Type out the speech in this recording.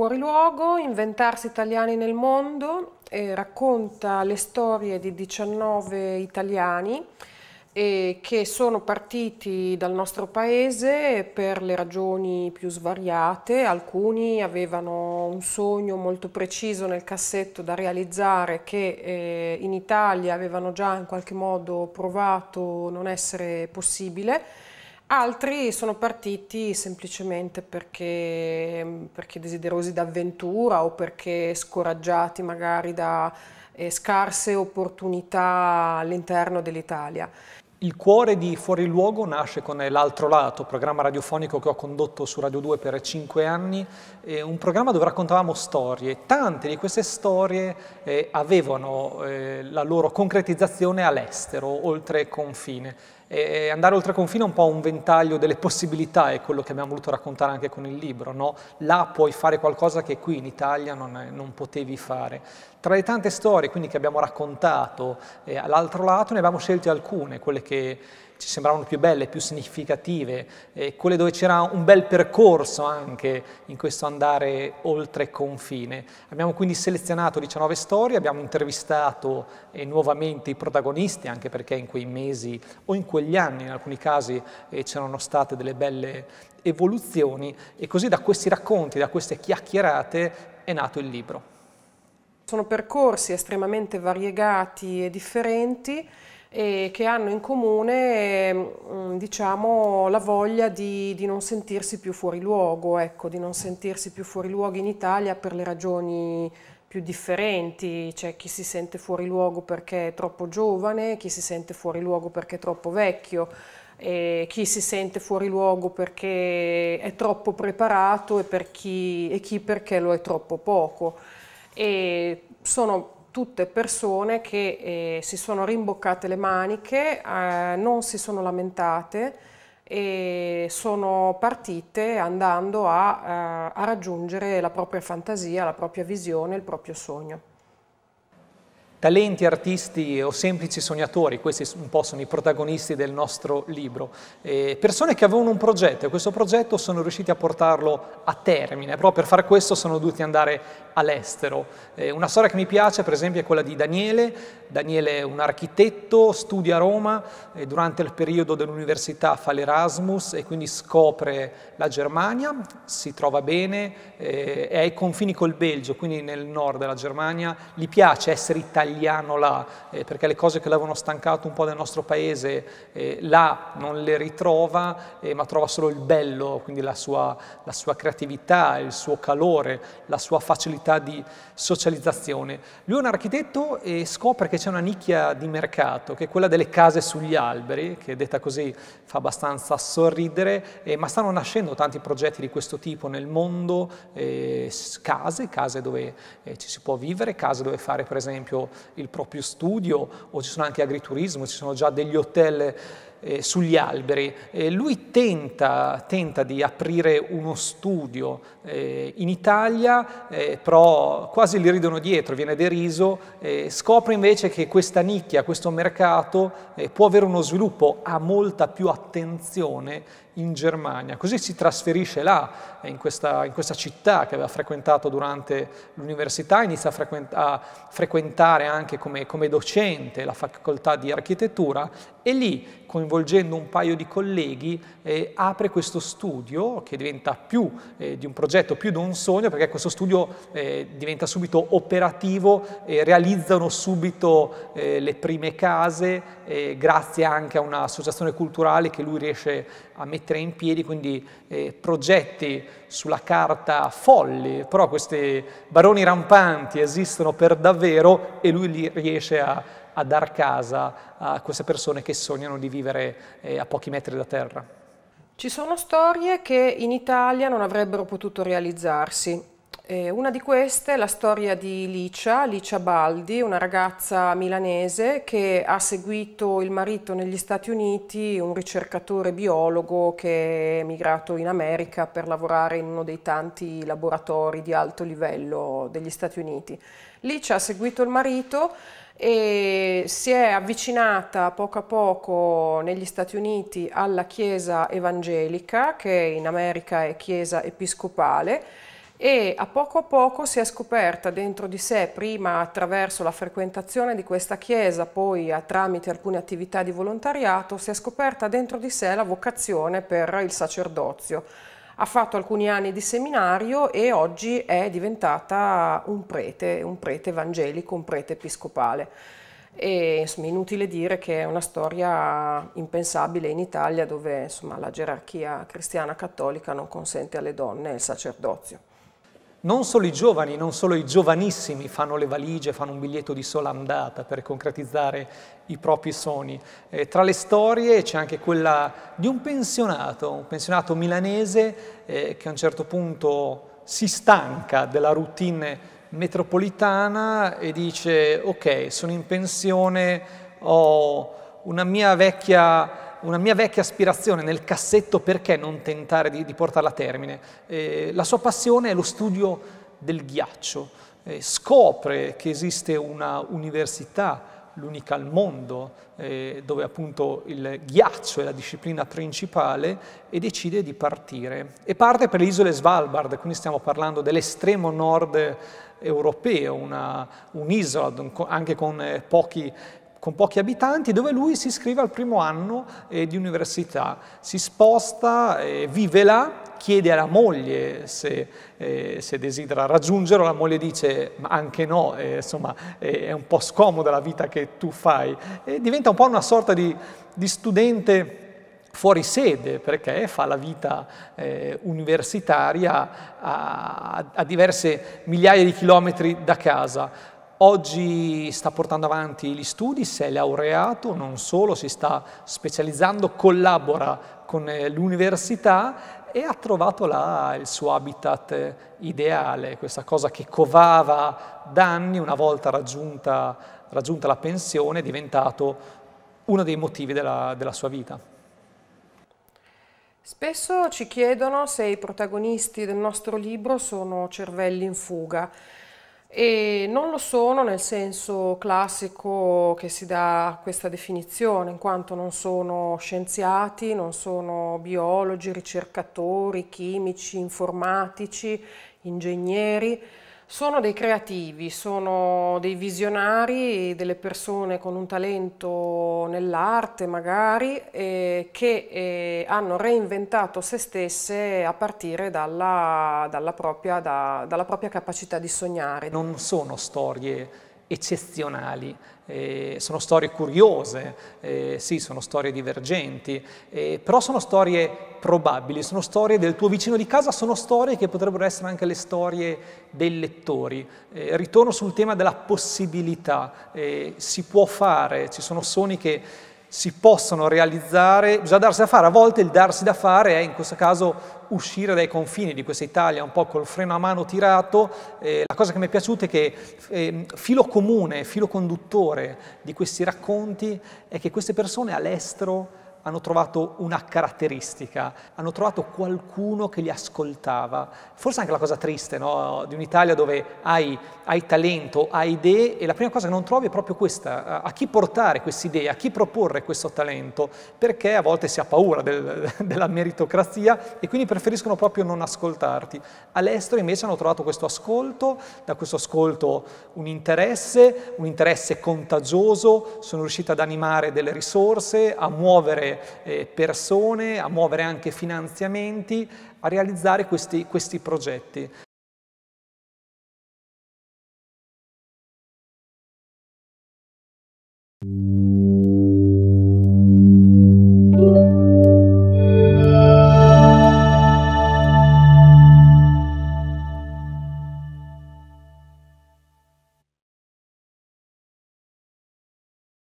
Fuori luogo, Inventarsi italiani nel mondo, eh, racconta le storie di 19 italiani eh, che sono partiti dal nostro paese per le ragioni più svariate. Alcuni avevano un sogno molto preciso nel cassetto da realizzare che eh, in Italia avevano già in qualche modo provato non essere possibile Altri sono partiti semplicemente perché, mm, perché desiderosi d'avventura o perché scoraggiati magari da eh, scarse opportunità all'interno dell'Italia. Il cuore di Fuori Luogo nasce con eh, L'altro lato, programma radiofonico che ho condotto su Radio 2 per cinque anni, eh, un programma dove raccontavamo storie. Tante di queste storie eh, avevano eh, la loro concretizzazione all'estero, oltre confine. E andare oltre confine è un po' un ventaglio delle possibilità, è quello che abbiamo voluto raccontare anche con il libro. No? Là puoi fare qualcosa che qui in Italia non, non potevi fare. Tra le tante storie quindi, che abbiamo raccontato eh, all'altro lato ne abbiamo scelte alcune, quelle che ci sembravano più belle, più significative, eh, quelle dove c'era un bel percorso anche in questo andare oltre confine. Abbiamo quindi selezionato 19 storie, abbiamo intervistato eh, nuovamente i protagonisti, anche perché in quei mesi o in quegli anni in alcuni casi eh, c'erano state delle belle evoluzioni e così da questi racconti, da queste chiacchierate è nato il libro. Sono percorsi estremamente variegati e differenti e che hanno in comune ehm, mm, diciamo, la voglia di, di, non sentirsi più fuori luogo, ecco, di non sentirsi più fuori luogo in Italia per le ragioni più differenti, c'è chi si sente fuori luogo perché è troppo giovane, chi si sente fuori luogo perché è troppo vecchio, chi si sente fuori luogo perché è troppo preparato e, per chi, e chi perché lo è troppo poco. E sono tutte persone che eh, si sono rimboccate le maniche, eh, non si sono lamentate e sono partite andando a, eh, a raggiungere la propria fantasia, la propria visione, il proprio sogno. Talenti, artisti o semplici sognatori, questi un po' sono i protagonisti del nostro libro, eh, persone che avevano un progetto e questo progetto sono riusciti a portarlo a termine, però per fare questo sono dovuti andare all'estero. Eh, una storia che mi piace per esempio è quella di Daniele, Daniele è un architetto, studia a Roma, eh, durante il periodo dell'università fa l'Erasmus e quindi scopre la Germania, si trova bene, eh, è ai confini col Belgio, quindi nel nord della Germania, gli piace essere italiano italiano là, eh, perché le cose che l'avevano stancato un po' del nostro paese eh, là non le ritrova, eh, ma trova solo il bello, quindi la sua, la sua, creatività, il suo calore, la sua facilità di socializzazione. Lui è un architetto e scopre che c'è una nicchia di mercato, che è quella delle case sugli alberi, che detta così fa abbastanza sorridere, eh, ma stanno nascendo tanti progetti di questo tipo nel mondo, eh, case, case dove eh, ci si può vivere, case dove fare per esempio il proprio studio o ci sono anche agriturismo, ci sono già degli hotel eh, sugli alberi. Eh, lui tenta, tenta, di aprire uno studio eh, in Italia, eh, però quasi gli ridono dietro, viene deriso, eh, scopre invece che questa nicchia, questo mercato eh, può avere uno sviluppo, a molta più attenzione in Germania. Così si trasferisce là, in questa, in questa città che aveva frequentato durante l'università, inizia a, frequent a, frequentare anche come, come docente la facoltà di architettura e lì, coinvolgendo un paio di colleghi, eh, apre questo studio che diventa più eh, di un progetto, più di un sogno, perché questo studio eh, diventa subito operativo, e realizzano subito eh, le prime case, eh, grazie anche a un'associazione culturale che lui riesce a mettere in piedi, quindi eh, progetti sulla carta folli, però questi baroni rampanti esistono per davvero e lui li riesce a a dar casa a queste persone che sognano di vivere eh, a pochi metri da terra. Ci sono storie che in Italia non avrebbero potuto realizzarsi, eh, una di queste è la storia di Licia, Licia Baldi, una ragazza milanese che ha seguito il marito negli Stati Uniti, un ricercatore biologo che è emigrato in America per lavorare in uno dei tanti laboratori di alto livello degli Stati Uniti. Licia ha seguito il marito e si è avvicinata poco a poco negli Stati Uniti alla Chiesa evangelica, che in America è Chiesa episcopale, e a poco a poco si è scoperta dentro di sé, prima attraverso la frequentazione di questa chiesa, poi tramite alcune attività di volontariato, si è scoperta dentro di sé la vocazione per il sacerdozio. Ha fatto alcuni anni di seminario e oggi è diventata un prete, un prete evangelico, un prete episcopale. E, insomma, inutile dire che è una storia impensabile in Italia dove insomma, la gerarchia cristiana cattolica non consente alle donne il sacerdozio. Non solo i giovani, non solo i giovanissimi fanno le valigie, fanno un biglietto di sola andata per concretizzare i propri sogni. Eh, tra le storie c'è anche quella di un pensionato, un pensionato milanese eh, che a un certo punto si stanca della routine metropolitana e dice ok, sono in pensione, ho una mia vecchia una mia vecchia aspirazione nel cassetto, perché non tentare di, di portarla a termine? Eh, la sua passione è lo studio del ghiaccio, eh, scopre che esiste una università l'unica al mondo, eh, dove appunto il ghiaccio è la disciplina principale, e decide di partire. E parte per le isole Svalbard, quindi stiamo parlando dell'estremo nord europeo, un'isola anche con eh, pochi con pochi abitanti, dove lui si iscrive al primo anno eh, di università, si sposta, eh, vive là, chiede alla moglie se, eh, se desidera raggiungerlo, la moglie dice ma anche no, eh, insomma è un po' scomoda la vita che tu fai, e diventa un po' una sorta di, di studente fuori sede perché fa la vita eh, universitaria a, a diverse migliaia di chilometri da casa. Oggi sta portando avanti gli studi, si è laureato, non solo, si sta specializzando, collabora con eh, l'università e ha trovato là il suo habitat ideale, questa cosa che covava da anni, una volta raggiunta, raggiunta la pensione, è diventato uno dei motivi della, della sua vita. Spesso ci chiedono se i protagonisti del nostro libro sono cervelli in fuga e non lo sono nel senso classico che si dà questa definizione, in quanto non sono scienziati, non sono biologi, ricercatori, chimici, informatici, ingegneri, sono dei creativi, sono dei visionari, delle persone con un talento nell'arte magari eh, che eh, hanno reinventato se stesse a partire dalla, dalla, propria, da, dalla propria capacità di sognare. Non sono storie eccezionali, eh, sono storie curiose, eh, sì, sono storie divergenti, eh, però sono storie probabili, sono storie del tuo vicino di casa, sono storie che potrebbero essere anche le storie dei lettori. Eh, ritorno sul tema della possibilità, eh, si può fare, ci sono suoni che si possono realizzare, bisogna darsi da fare, a volte il darsi da fare è in questo caso uscire dai confini di questa Italia un po' col freno a mano tirato, eh, la cosa che mi è piaciuta è che eh, filo comune, filo conduttore di questi racconti è che queste persone all'estero hanno trovato una caratteristica, hanno trovato qualcuno che li ascoltava. Forse anche la cosa triste no? di un'Italia dove hai, hai, talento, hai idee e la prima cosa che non trovi è proprio questa, a chi portare queste idee, a chi proporre questo talento, perché a volte si ha paura del, della meritocrazia e quindi preferiscono proprio non ascoltarti. All'estero invece hanno trovato questo ascolto, da questo ascolto un interesse, un interesse contagioso, sono riusciti ad animare delle risorse, a muovere eh, persone, a muovere anche finanziamenti, a realizzare questi, questi progetti.